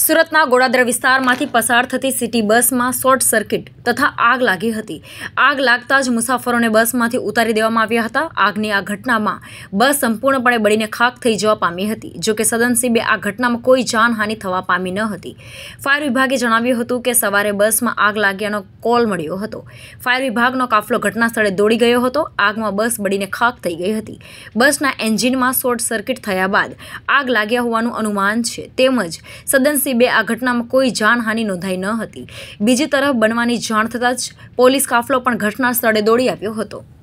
સુરતના ગોડાદર વિસ્તારમાંથી પસાર થતી સિટી બસમાં શોર્ટ સર્કિટ તથા આગ લાગી હતી આગ લાગતા જ મુસાફરોને બસમાંથી ઉતારી દેવામાં આવ્યા હતા આગની આ ઘટનામાં બસ સંપૂર્ણપણે બળીને ખાક થઈ જવા પામી હતી જોકે સદનસીબે આ ઘટનામાં કોઈ જાનહાનિ થવા પામી ન હતી ફાયર વિભાગે જણાવ્યું હતું કે સવારે બસમાં આગ લાગ્યાનો કોલ મળ્યો હતો ફાયર વિભાગનો કાફલો ઘટના સ્થળે દોડી ગયો હતો આગમાં બસ બળીને ખાક થઈ ગઈ હતી બસના એન્જિનમાં શોર્ટ સર્કિટ થયા બાદ આગ લાગ્યા હોવાનું અનુમાન છે તેમજ સદન સદનસીબે આ ઘટનામાં કોઈ જાનહાનિ નોંધાઈ ન હતી બીજી તરફ બનવાની જાણ થતાં જ પોલીસ કાફલો પણ ઘટના સ્થળે દોડી આવ્યો હતો